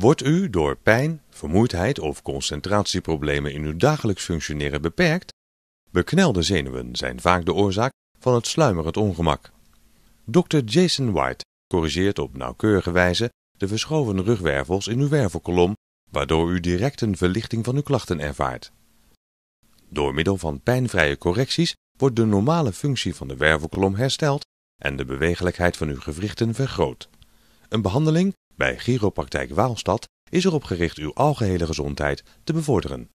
Wordt u door pijn, vermoeidheid of concentratieproblemen in uw dagelijks functioneren beperkt? Beknelde zenuwen zijn vaak de oorzaak van het sluimerend ongemak. Dr. Jason White corrigeert op nauwkeurige wijze de verschoven rugwervels in uw wervelkolom, waardoor u direct een verlichting van uw klachten ervaart. Door middel van pijnvrije correcties wordt de normale functie van de wervelkolom hersteld en de bewegelijkheid van uw gewrichten vergroot. Een behandeling bij Giropraktijk Waalstad is erop gericht uw algehele gezondheid te bevorderen